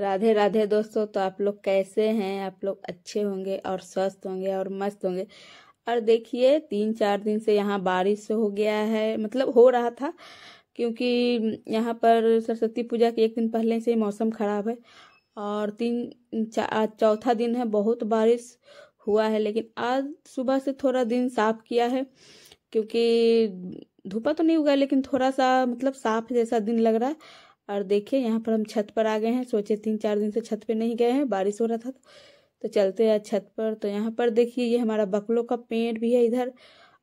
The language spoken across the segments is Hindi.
राधे राधे दोस्तों तो आप लोग कैसे हैं आप लोग अच्छे होंगे और स्वस्थ होंगे और मस्त होंगे और देखिए तीन चार दिन से यहाँ बारिश हो गया है मतलब हो रहा था क्योंकि यहाँ पर सरस्वती पूजा के एक दिन पहले से ही मौसम खराब है और तीन चौथा दिन है बहुत बारिश हुआ है लेकिन आज सुबह से थोड़ा दिन साफ किया है क्योंकि धूपा तो नहीं उगा लेकिन थोड़ा सा मतलब साफ जैसा दिन लग रहा है और देखिए यहाँ पर हम छत पर आ गए हैं सोचे तीन चार दिन से छत पे नहीं गए हैं बारिश हो रहा था तो, तो चलते हैं छत पर तो यहाँ पर देखिए ये हमारा बकलों का पेड़ भी है इधर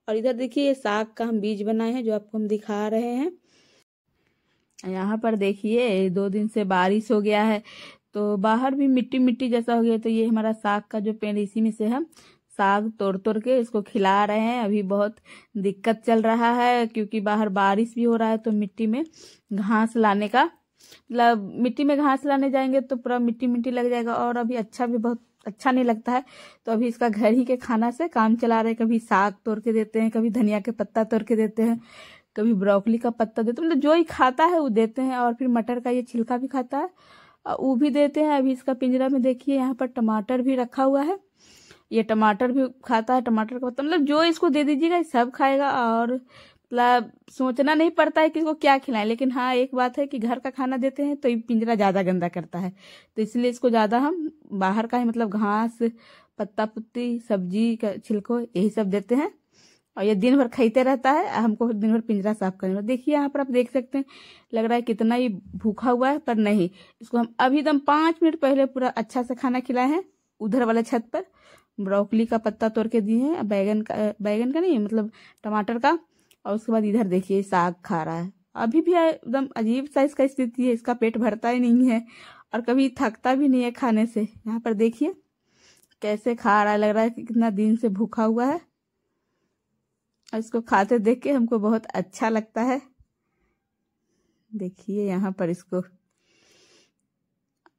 और इधर देखिए ये साग का हम बीज बनाए हैं जो आपको हम दिखा रहे हैं यहाँ पर देखिए दो दिन से बारिश हो गया है तो बाहर भी मिट्टी मिट्टी जैसा हो गया तो ये हमारा साग का जो पेड़ इसी में से हम साग तोड़ तोड़ के इसको खिला रहे हैं अभी बहुत दिक्कत चल रहा है क्योंकि बाहर बारिश भी हो रहा है तो मिट्टी में घास लाने का मतलब मिट्टी में घास लाने जाएंगे तो पूरा मिट्टी मिट्टी लग जाएगा और अभी अच्छा भी बहुत अच्छा नहीं लगता है तो अभी इसका घर ही के खाना से काम चला रहे हैं कभी साग तोड़ के देते हैं कभी धनिया के पत्ता तोड़ के देते हैं कभी ब्रोकली का पत्ता देते हैं मतलब जो ही खाता है वो देते हैं और फिर मटर का ये छिलका भी खाता है वो भी देते हैं अभी इसका पिंजरा में देखिए यहाँ पर टमाटर भी रखा हुआ है ये टमाटर भी खाता है टमाटर का मतलब जो इसको दे दीजिएगा सब खाएगा और मतलब सोचना नहीं पड़ता है कि इसको क्या खिलाएं लेकिन हाँ एक बात है कि घर का खाना देते हैं तो ये पिंजरा ज़्यादा गंदा करता है तो इसलिए इसको ज़्यादा हम बाहर का ही मतलब घास पत्ता पुत्ती सब्जी का छिलको यही सब देते हैं और ये दिन भर खाते रहता है हमको दिन भर पिंजरा साफ करना देखिए यहाँ पर आप देख सकते हैं लग रहा है कितना ही भूखा हुआ है पर नहीं इसको हम अभी दम तो पाँच मिनट पहले पूरा अच्छा से खाना खिलाए हैं उधर वाला छत पर ब्रोकली का पत्ता तोड़ के दिए हैं बैगन का बैगन का नहीं मतलब टमाटर का और उसके बाद इधर देखिए साग खा रहा है अभी भी एकदम अजीब साइज का स्थिति है इसका पेट भरता ही नहीं है और कभी थकता भी नहीं है खाने से यहाँ पर देखिए कैसे खा रहा है लग रहा है कि कितना दिन से भूखा हुआ है और इसको खाते देख के हमको बहुत अच्छा लगता है देखिए यहाँ पर इसको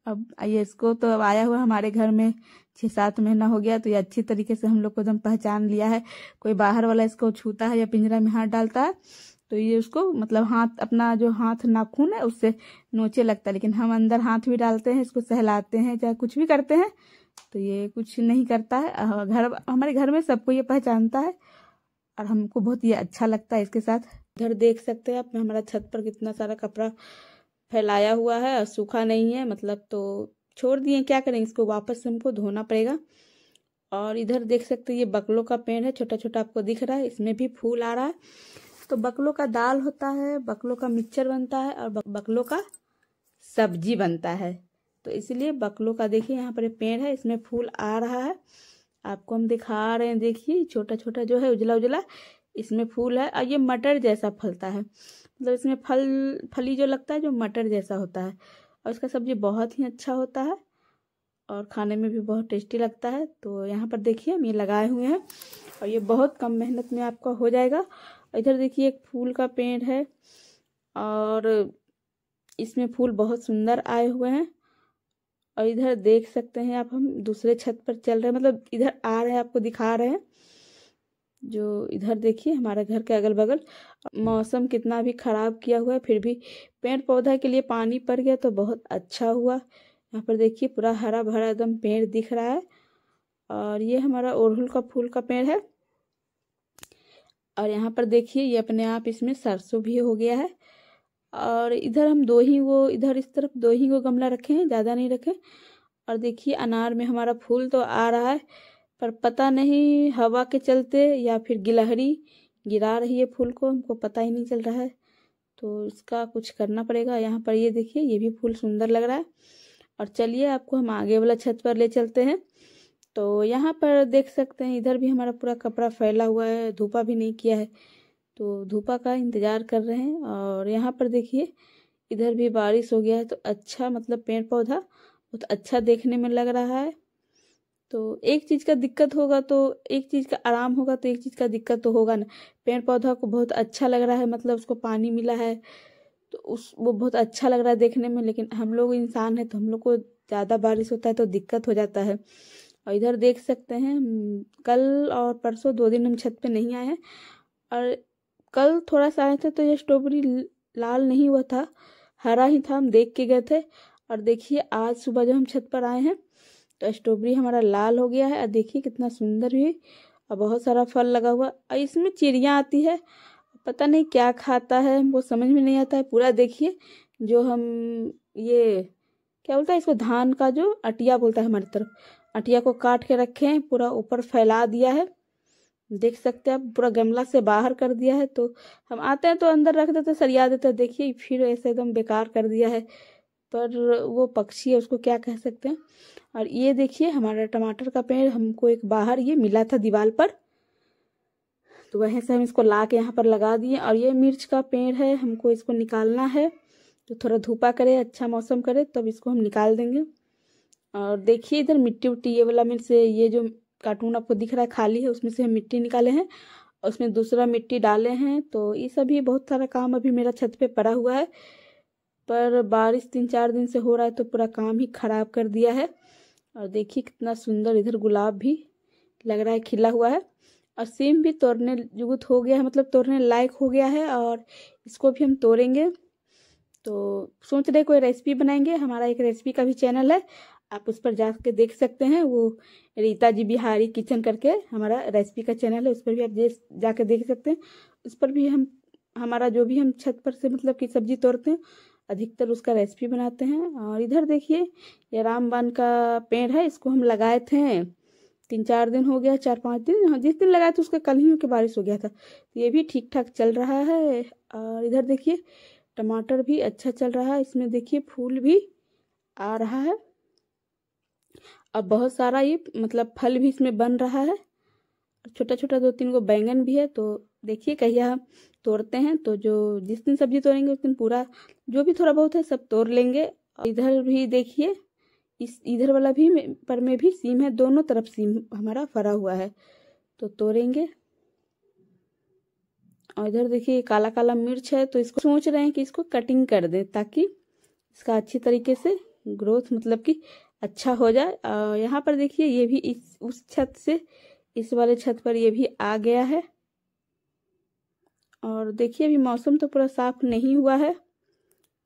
अब ये इसको तो अब आया हुआ हमारे घर में छः सात महीना हो गया तो ये अच्छी तरीके से हम लोग को एकदम पहचान लिया है कोई बाहर वाला इसको छूता है या पिंजरा में हाथ डालता है तो ये उसको मतलब हाथ अपना जो हाथ नाखून है उससे नोचे लगता है लेकिन हम अंदर हाथ भी डालते हैं इसको सहलाते हैं चाहे कुछ भी करते हैं तो ये कुछ नहीं करता है घर हमारे घर में सबको ये पहचानता है और हमको बहुत ये अच्छा लगता है इसके साथ इधर देख सकते हैं आप हमारा छत पर कितना सारा कपड़ा फैलाया हुआ है और सूखा नहीं है मतलब तो छोड़ दिए क्या करेंगे इसको वापस हमको धोना पड़ेगा और इधर देख सकते हैं ये बकलों का पेड़ है छोटा छोटा आपको दिख रहा है इसमें भी फूल आ रहा है तो बकलों का दाल होता है बकलों का मिक्सचर बनता है और बकलों का सब्जी बनता है तो इसलिए बकलों का देखिए यहाँ पर पेड़ है इसमें फूल आ रहा है आपको हम दिखा रहे हैं देखिए छोटा छोटा जो है उजला उजला इसमें फूल है और ये मटर जैसा फलता है मतलब इसमें फल फली जो लगता है जो मटर जैसा होता है और इसका सब्ज़ी बहुत ही अच्छा होता है और खाने में भी बहुत टेस्टी लगता है तो यहाँ पर देखिए हम ये लगाए हुए हैं और ये बहुत कम मेहनत में आपका हो जाएगा इधर देखिए एक फूल का पेड़ है और इसमें फूल बहुत सुंदर आए हुए हैं और इधर देख सकते हैं आप हम दूसरे छत पर चल रहे हैं मतलब इधर आ रहे हैं आपको दिखा रहे हैं जो इधर देखिए हमारे घर के अगल बगल मौसम कितना भी ख़राब किया हुआ है फिर भी पेड़ पौधा के लिए पानी पड़ गया तो बहुत अच्छा हुआ यहाँ पर देखिए पूरा हरा भरा एकदम पेड़ दिख रहा है और ये हमारा ओरहुल का फूल का पेड़ है और यहाँ पर देखिए ये अपने आप इसमें सरसों भी हो गया है और इधर हम दो ही वो इधर इस तरफ दो ही वो गमला रखे हैं ज़्यादा नहीं रखे और देखिए अनार में हमारा फूल तो आ रहा है पर पता नहीं हवा के चलते या फिर गिलहरी गिरा रही है फूल को हमको पता ही नहीं चल रहा है तो इसका कुछ करना पड़ेगा यहाँ पर ये देखिए ये भी फूल सुंदर लग रहा है और चलिए आपको हम आगे वाला छत पर ले चलते हैं तो यहाँ पर देख सकते हैं इधर भी हमारा पूरा कपड़ा फैला हुआ है धूपा भी नहीं किया है तो धूपा का इंतज़ार कर रहे हैं और यहाँ पर देखिए इधर भी बारिश हो गया है तो अच्छा मतलब पेड़ पौधा बहुत तो अच्छा देखने में लग रहा है तो एक चीज़ का दिक्कत होगा तो एक चीज़ का आराम होगा तो एक चीज़ का दिक्कत तो होगा ना पेड़ पौधा को बहुत अच्छा लग रहा है मतलब उसको पानी मिला है तो उस वो बहुत अच्छा लग रहा है देखने में लेकिन हम लोग इंसान है तो हम लोग को ज़्यादा बारिश होता है तो दिक्कत हो जाता है और इधर देख सकते हैं कल और परसों दो दिन हम छत पे नहीं आए हैं और कल थोड़ा सा आए थे तो ये स्ट्रॉबेरी लाल नहीं हुआ था हरा ही था हम देख के गए थे और देखिए आज सुबह जब हम छत पर आए हैं तो स्ट्रॉबेरी हमारा लाल हो गया है और देखिए कितना सुंदर भी और बहुत सारा फल लगा हुआ और इसमें चिड़िया आती है पता नहीं क्या खाता है हमको समझ में नहीं आता है पूरा देखिए जो हम ये क्या बोलता है इसको धान का जो अटिया बोलता है हमारी तरफ अटिया को काट के रखे हैं पूरा ऊपर फैला दिया है देख सकते हैं आप पूरा गमला से बाहर कर दिया है तो हम आते हैं तो अंदर रख देते सरिया देते देखिए फिर ऐसे एकदम बेकार कर दिया है पर वो पक्षी है उसको क्या कह सकते हैं और ये देखिए हमारा टमाटर का पेड़ हमको एक बाहर ये मिला था दीवार पर तो वहीं से हम इसको ला के यहाँ पर लगा दिए और ये मिर्च का पेड़ है हमको इसको निकालना है तो थोड़ा धूपा करे अच्छा मौसम करे तब तो इसको हम निकाल देंगे और देखिए इधर मिट्टी उट्टी ये वाला मेरे से ये जो कार्टून आपको दिख रहा है खाली है उसमें से हम मिट्टी निकाले हैं उसमें दूसरा मिट्टी डाले हैं तो ये सभी बहुत सारा काम अभी मेरा छत पे पड़ा हुआ है पर बारिश तीन चार दिन से हो रहा है तो पूरा काम ही खराब कर दिया है और देखिए कितना सुंदर इधर गुलाब भी लग रहा है खिला हुआ है और सेम भी तोड़ने जुगुत हो गया है मतलब तोड़ने लायक हो गया है और इसको भी हम तोड़ेंगे तो सोच रहे कोई रेसिपी बनाएंगे हमारा एक रेसिपी का भी चैनल है आप उस पर जा कर देख सकते हैं वो रीता जी बिहारी किचन करके हमारा रेसिपी का चैनल है उस पर भी आप जाके देख सकते हैं उस पर भी हम हमारा जो भी हम छत पर से मतलब कि सब्जी तोड़ते हैं अधिकतर उसका रेसिपी बनाते हैं और इधर देखिए ये रामबान का पेड़ है इसको हम लगाए थे तीन चार दिन हो गया चार पाँच दिन हाँ, जिस दिन लगाए थे उसका कल ही होकर बारिश हो गया था तो ये भी ठीक ठाक चल रहा है और इधर देखिए टमाटर भी अच्छा चल रहा है इसमें देखिए फूल भी आ रहा है अब बहुत सारा ये मतलब फल भी इसमें बन रहा है छोटा छोटा दो तीन गो बैंगन भी है तो देखिए कहिया तोड़ते हैं तो जो जिस दिन सब्जी तोड़ेंगे उस दिन पूरा जो भी थोड़ा बहुत है सब तोड़ लेंगे इधर भी देखिए इस इधर वाला भी पर में भी सीम है दोनों तरफ सीम हमारा फरा हुआ है तो तोड़ेंगे और इधर देखिए काला काला मिर्च है तो इसको सोच रहे हैं कि इसको कटिंग कर दें ताकि इसका अच्छी तरीके से ग्रोथ मतलब कि अच्छा हो जाए और यहाँ पर देखिए ये भी इस उस छत से इस वाले छत पर ये भी आ गया है और देखिए अभी मौसम तो पूरा साफ नहीं हुआ है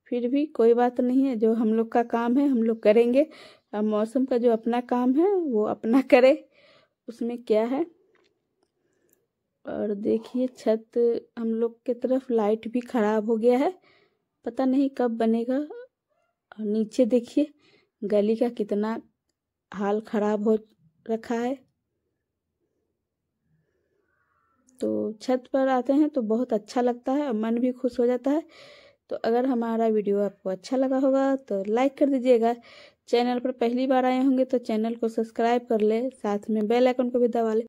फिर भी कोई बात नहीं है जो हम लोग का काम है हम लोग करेंगे अब मौसम का जो अपना काम है वो अपना करे उसमें क्या है और देखिए छत हम लोग के तरफ लाइट भी ख़राब हो गया है पता नहीं कब बनेगा और नीचे देखिए गली का कितना हाल ख़राब हो रखा है तो छत पर आते हैं तो बहुत अच्छा लगता है और मन भी खुश हो जाता है तो अगर हमारा वीडियो आपको अच्छा लगा होगा तो लाइक कर दीजिएगा चैनल पर पहली बार आए होंगे तो चैनल को सब्सक्राइब कर ले साथ में बेल आइकन को भी दबा ले